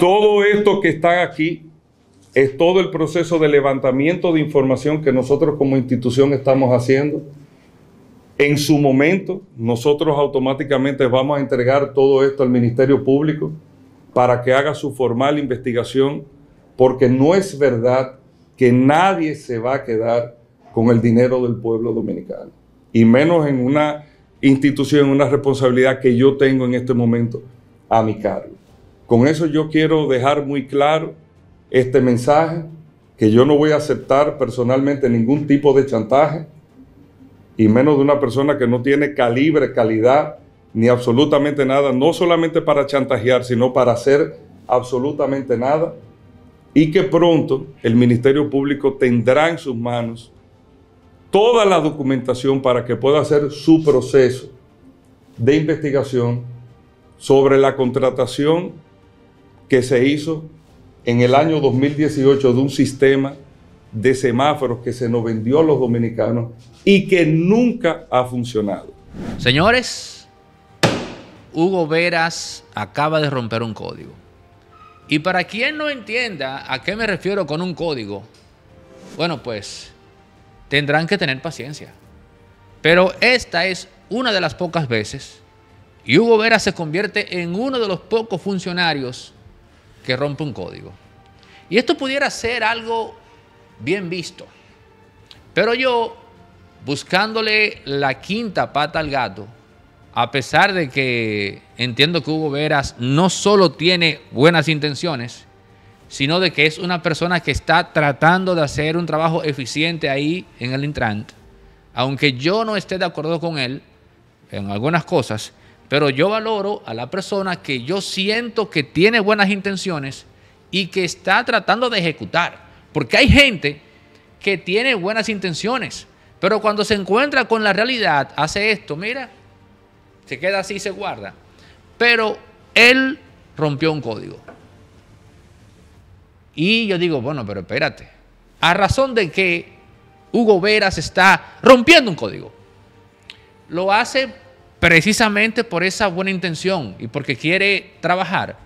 Todo esto que está aquí es todo el proceso de levantamiento de información que nosotros como institución estamos haciendo. En su momento, nosotros automáticamente vamos a entregar todo esto al Ministerio Público para que haga su formal investigación, porque no es verdad que nadie se va a quedar con el dinero del pueblo dominicano, y menos en una institución, una responsabilidad que yo tengo en este momento a mi cargo. Con eso yo quiero dejar muy claro este mensaje, que yo no voy a aceptar personalmente ningún tipo de chantaje, y menos de una persona que no tiene calibre, calidad, ni absolutamente nada, no solamente para chantajear, sino para hacer absolutamente nada, y que pronto el Ministerio Público tendrá en sus manos toda la documentación para que pueda hacer su proceso de investigación sobre la contratación que se hizo en el año 2018 de un sistema de semáforos que se nos vendió a los dominicanos y que nunca ha funcionado. Señores, Hugo Veras acaba de romper un código. Y para quien no entienda a qué me refiero con un código, bueno, pues tendrán que tener paciencia. Pero esta es una de las pocas veces y Hugo Veras se convierte en uno de los pocos funcionarios que rompe un código. Y esto pudiera ser algo bien visto. Pero yo, buscándole la quinta pata al gato, a pesar de que entiendo que Hugo Veras no solo tiene buenas intenciones, sino de que es una persona que está tratando de hacer un trabajo eficiente ahí en el entrante aunque yo no esté de acuerdo con él en algunas cosas, pero yo valoro a la persona que yo siento que tiene buenas intenciones y que está tratando de ejecutar. Porque hay gente que tiene buenas intenciones, pero cuando se encuentra con la realidad, hace esto, mira, se queda así y se guarda. Pero él rompió un código. Y yo digo, bueno, pero espérate, a razón de que Hugo Veras está rompiendo un código, lo hace precisamente por esa buena intención y porque quiere trabajar,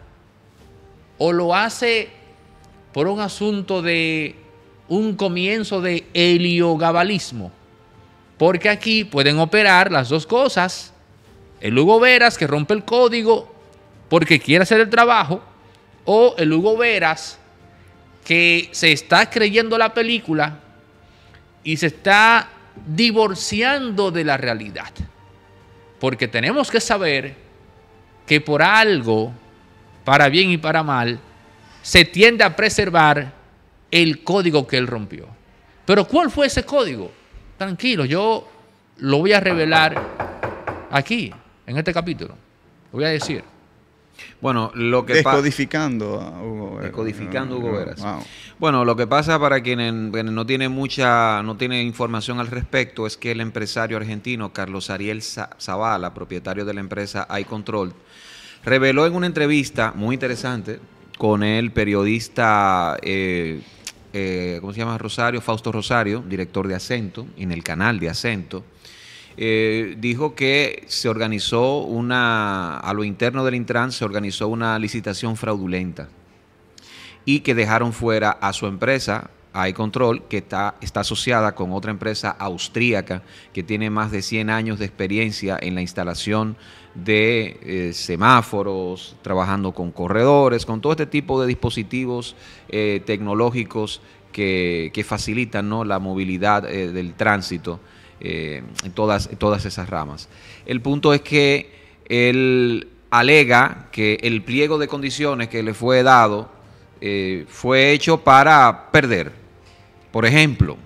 o lo hace por un asunto de un comienzo de heliogabalismo, porque aquí pueden operar las dos cosas, el Hugo Veras que rompe el código porque quiere hacer el trabajo, o el Hugo Veras que se está creyendo la película y se está divorciando de la realidad porque tenemos que saber que por algo, para bien y para mal, se tiende a preservar el código que él rompió. Pero ¿cuál fue ese código? Tranquilo, yo lo voy a revelar aquí, en este capítulo. Lo voy a decir. Bueno, lo que Descodificando a Hugo Veras. Bueno, lo que pasa para quienes, no tienen mucha, no información al respecto, es que el empresario argentino Carlos Ariel Zavala, propietario de la empresa iControl, reveló en una entrevista muy interesante con el periodista, eh, eh, ¿cómo se llama? Rosario, Fausto Rosario, director de Acento, en el canal de Acento eh, dijo que se organizó una, a lo interno del Intran se organizó una licitación fraudulenta y que dejaron fuera a su empresa, iControl, Control, que está, está asociada con otra empresa austríaca que tiene más de 100 años de experiencia en la instalación de eh, semáforos, trabajando con corredores, con todo este tipo de dispositivos eh, tecnológicos que, facilitan la movilidad del tránsito eh, en todas, todas esas ramas. El punto es que él alega que el pliego de condiciones que le fue dado eh, fue hecho para perder. Por ejemplo,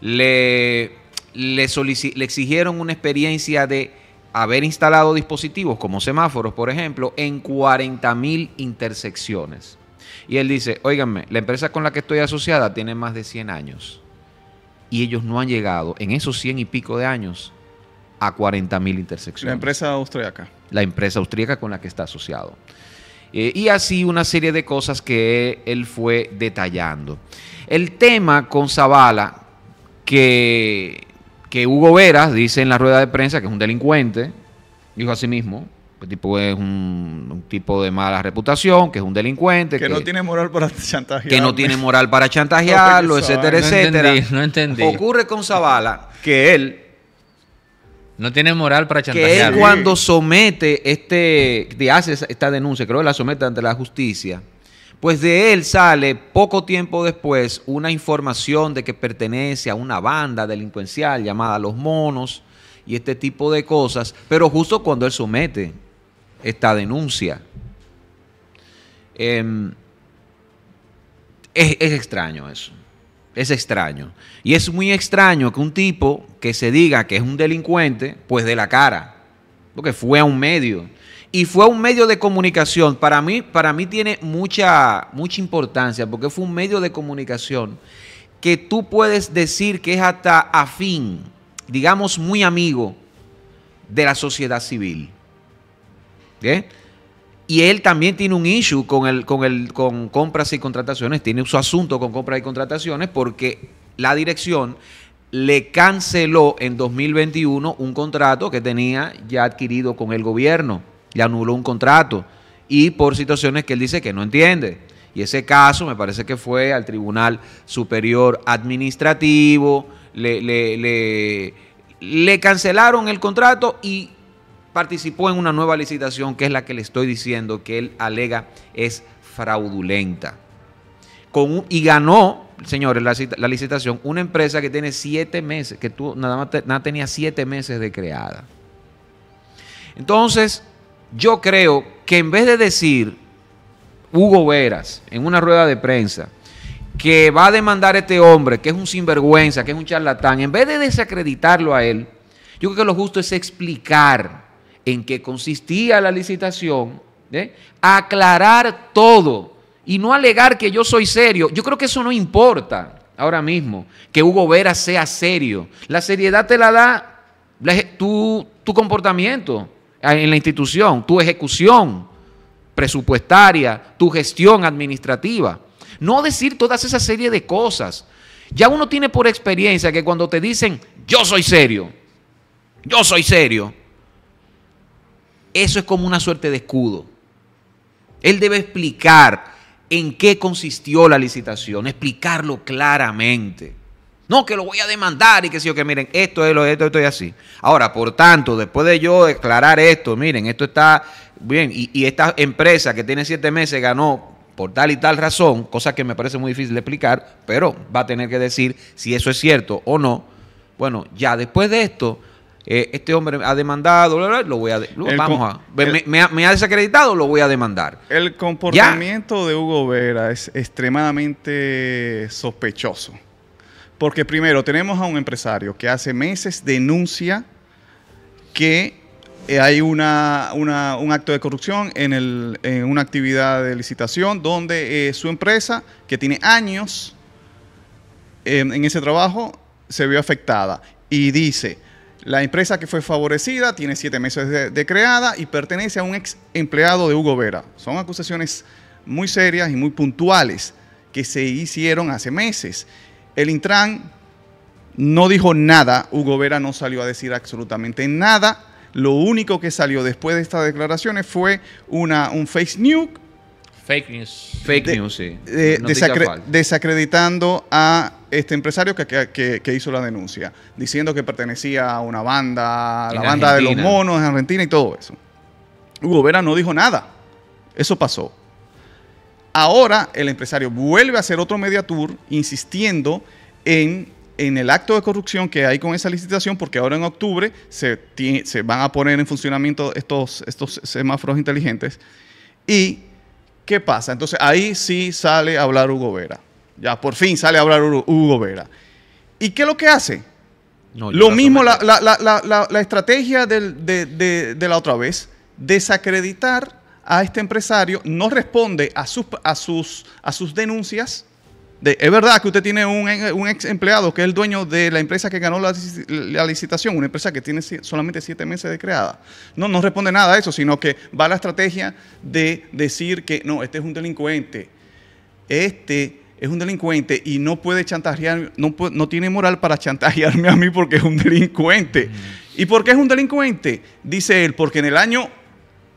le, le, le exigieron una experiencia de haber instalado dispositivos como semáforos, por ejemplo, en 40 mil intersecciones. Y él dice, oiganme, la empresa con la que estoy asociada tiene más de 100 años y ellos no han llegado en esos cien y pico de años a mil intersecciones. La empresa austríaca. La empresa austríaca con la que está asociado. Eh, y así una serie de cosas que él fue detallando. El tema con Zavala, que, que Hugo Veras dice en la rueda de prensa que es un delincuente, dijo a sí mismo, el tipo es un, tipo de mala reputación, que es un delincuente. Que, no tiene moral para chantajearlo. Que no tiene moral para chantajearlo, etcétera, no Entendí, no entendí. Ocurre con Zavala que él. No tiene moral para chantajearlo. Que él, cuando somete este. hace esta denuncia, creo que la somete ante la justicia. Pues de él sale poco tiempo después una información de que pertenece a una banda delincuencial llamada Los Monos y este tipo de cosas, pero justo cuando él somete esta denuncia. Em, es, es extraño eso. Es extraño. Y es muy extraño que un tipo que se diga que es un delincuente, pues de la cara. Porque fue a un medio. Y fue a un medio de comunicación. Para mí, para mí tiene mucha, mucha importancia, porque fue un medio de comunicación que tú puedes decir que es hasta afín, digamos muy amigo de la sociedad civil. Y él también tiene un issue con, el, con, el, con compras y contrataciones, tiene su asunto con compras y contrataciones porque la dirección le canceló en 2021 un contrato que tenía ya adquirido con el gobierno, le anuló un contrato y por situaciones que él dice que no entiende. Y ese caso me parece que fue al Tribunal Superior Administrativo, le, le cancelaron el contrato y participó en una nueva licitación que es la que le estoy diciendo que él alega es fraudulenta. y ganó, señores, la, licitación una empresa que tiene siete meses, que tú nada más tenía siete meses de creada. Entonces, yo creo que en vez de decir Hugo Veras en una rueda de prensa que va a demandar a este hombre, que es un sinvergüenza, que es un charlatán, en vez de desacreditarlo a él, yo creo que lo justo es explicar en qué consistía la licitación, ¿eh? aclarar todo y no alegar que yo soy serio. Yo creo que eso no importa ahora mismo, que Hugo Vera sea serio. La seriedad te la da tu, comportamiento en la institución, tu ejecución presupuestaria, tu gestión administrativa. No decir todas esas serie de cosas. Ya uno tiene por experiencia que cuando te dicen, yo soy serio, yo soy serio, eso es como una suerte de escudo. Él debe explicar en qué consistió la licitación, explicarlo claramente. No, que lo voy a demandar y que si yo que miren, esto es lo esto, esto y así. Ahora, por tanto, después de yo declarar esto, miren, esto está bien, y, y esta empresa que tiene siete meses ganó por tal y tal razón, cosa que me parece muy difícil de explicar, pero va a tener que decir si eso es cierto o no. Bueno, ya después de esto, eh, este hombre ha demandado, lo voy a, vamos a, me, ha, desacreditado, lo voy a demandar. El comportamiento de Hugo Vera es extremadamente sospechoso. Porque primero tenemos a un empresario que hace meses denuncia que eh, hay una, un acto de corrupción en, una actividad de licitación donde eh, su empresa, que tiene años en ese trabajo, se vio afectada. Y dice, la empresa que fue favorecida tiene siete meses de, creada y pertenece a un ex empleado de Hugo Vera. Son acusaciones muy serias y muy puntuales que se hicieron hace meses. El Intran no dijo nada, Hugo Vera no salió a decir absolutamente nada. Lo único que salió después de estas declaraciones fue una, un face news Fake news. Fake news, sí. desacreditando a este empresario que, hizo la denuncia, diciendo que pertenecía a una banda, la banda de los monos en Argentina y todo eso. Hugo Vera no dijo nada. Eso pasó. Ahora el empresario vuelve a hacer otro media tour insistiendo en, el acto de corrupción que hay con esa licitación, porque ahora en octubre se, van a poner en funcionamiento estos, estos semáforos inteligentes. Y ¿Qué pasa? Entonces ahí sí sale a hablar Hugo Vera. Ya por fin sale a hablar Hugo Vera. ¿Y qué es lo que hace? lo mismo, la, estrategia de, la otra vez, desacreditar a este empresario, no responde a sus denuncias es verdad que usted tiene un, ex empleado que es el dueño de la empresa que ganó la, licitación, una empresa que tiene solamente siete meses de creada. No, no responde nada a eso, sino que va la estrategia de decir que no, este es un delincuente, este es un delincuente y no puede chantajear, no, tiene moral para chantajearme a mí porque es un delincuente. Mm. ¿Y por qué es un delincuente? Dice él, porque en el año,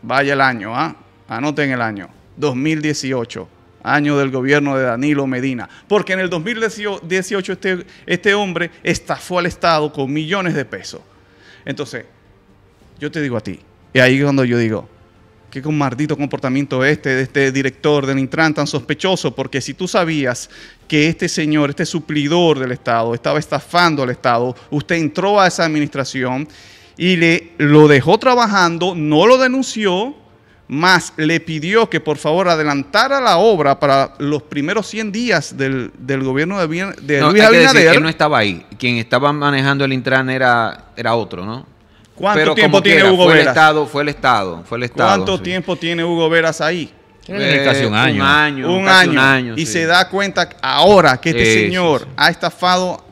vaya el año, ¿ah? anoten el año, 2018 año del gobierno de Danilo Medina. Porque en el 2018 este, este hombre estafó al Estado con millones de pesos. Entonces, yo te digo a ti, y ahí es cuando yo digo, qué con maldito comportamiento este de este director del Intran tan sospechoso, porque si tú sabías que este señor, este suplidor del Estado, estaba estafando al Estado, usted entró a esa administración y le lo dejó trabajando, no lo denunció, más le pidió que por favor adelantara la obra para los primeros 100 días del, gobierno de, no, Luis Abinader. él no estaba ahí. Quien estaba manejando el Intran era, era otro, ¿no? ¿Cuánto tiempo tiene Hugo Veras? fue el Estado, fue el Estado. ¿Cuánto tiempo tiene Hugo Veras ahí? Eh, un año. Un año. y se da cuenta ahora que este señor ha estafado.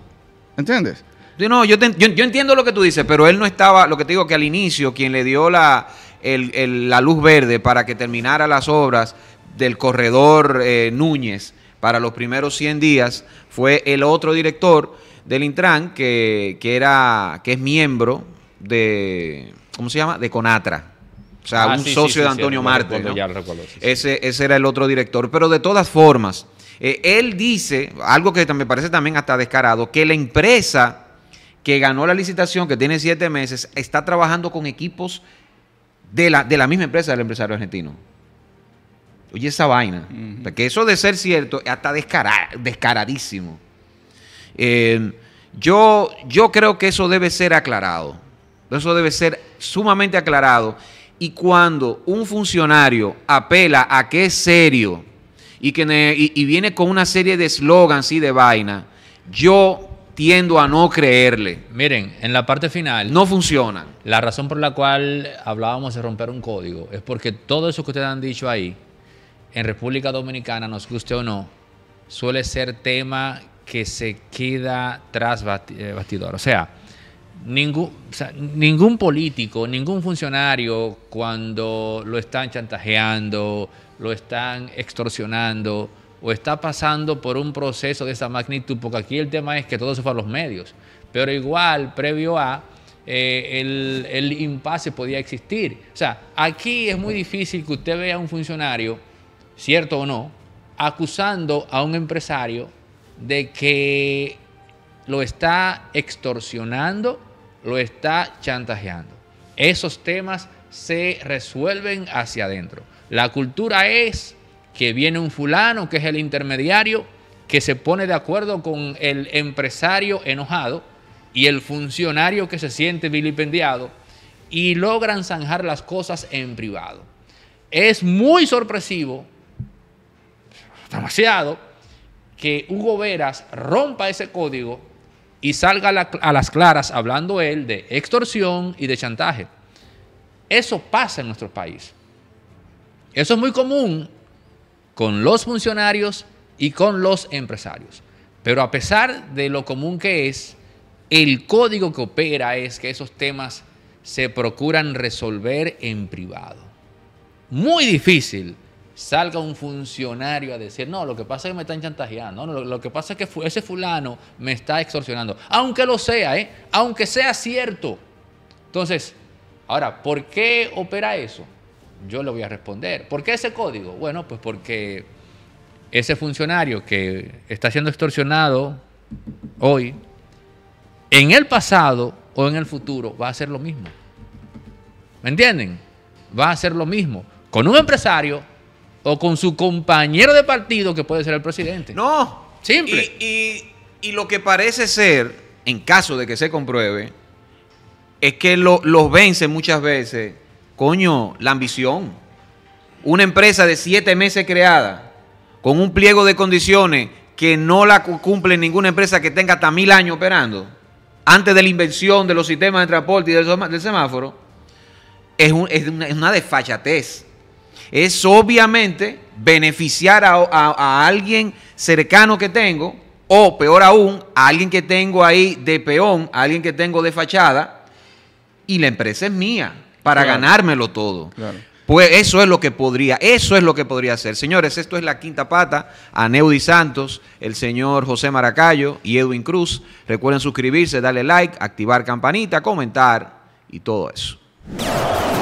¿Entiendes? yo, yo, yo, entiendo lo que tú dices, pero él no estaba, lo que te digo que al inicio, quien le dio la, la luz verde para que terminara las obras del corredor eh, Núñez para los primeros 100 días fue el otro director del Intran que, era que es miembro de ¿cómo se llama? de Conatra. O sea, un socio de Antonio sí, Marte. ese, era el otro director. Pero de todas formas, eh, él dice, algo que me parece también hasta descarado, que la empresa que ganó la licitación, que tiene siete meses, está trabajando con equipos de la, de la misma empresa del empresario argentino. Oye, esa vaina. Porque eso de ser cierto, hasta descaradísimo. Eh, yo, yo creo que eso debe ser aclarado. Eso debe ser sumamente aclarado. Y cuando un funcionario apela a que es serio y, que, y viene con una serie de eslogans y de vaina, yo tiendo a no creerle. Miren, en la parte final. No funciona. La razón por la cual hablábamos de romper un código es porque todo eso que ustedes han dicho ahí, en República Dominicana, nos guste o no, suele ser tema que se queda tras eh, bastidor. O sea, ningún, o sea, ningún político, ningún funcionario, cuando lo están chantajeando, lo están extorsionando, o está pasando por un proceso de esa magnitud, porque aquí el tema es que todo se fue a los medios, pero igual, previo a, eh, el, el impasse podía existir. O sea, aquí es muy difícil que usted vea a un funcionario, cierto o no, acusando a un empresario de que lo está extorsionando, lo está chantajeando. Esos temas se resuelven hacia adentro. La cultura es que viene un fulano, que es el intermediario, que se pone de acuerdo con el empresario enojado y el funcionario que se siente vilipendiado y logran zanjar las cosas en privado. Es muy sorpresivo, demasiado, que Hugo Veras rompa ese código y salga a las claras hablando él de extorsión y de chantaje. Eso pasa en nuestro país. Eso es muy común con los funcionarios y con los empresarios. Pero a pesar de lo común que es, el código que opera es que esos temas se procuran resolver en privado. Muy difícil salga un funcionario a decir, no, lo que pasa es que me están chantajeando, no, lo, que pasa es que ese fulano me está extorsionando, aunque lo sea, ¿eh? aunque sea cierto. Entonces, ahora, ¿por qué opera eso? yo le voy a responder. ¿Por qué ese código? Bueno, pues porque ese funcionario que está siendo extorsionado hoy, en el pasado o en el futuro va a hacer lo mismo. ¿Me entienden? Va a hacer lo mismo con un empresario o con su compañero de partido que puede ser el presidente. No. Simple. Y, lo que parece ser, en caso de que se compruebe, es que los vence muchas veces Coño, la ambición. Una empresa de siete meses creada con un pliego de condiciones que no la cumple ninguna empresa que tenga hasta mil años operando, antes de la invención de los sistemas de transporte y del semáforo, es, una, desfachatez. Es obviamente beneficiar a, a alguien cercano que tengo, o peor aún, a alguien que tengo ahí de peón, a alguien que tengo de fachada, y la empresa es mía para ganármelo todo. Pues eso es lo que podría, eso es lo que podría hacer. Señores, esto es la quinta pata, a Neudi Santos, el señor José Maracayo y Edwin Cruz. Recuerden suscribirse, darle like, activar campanita, comentar y todo eso.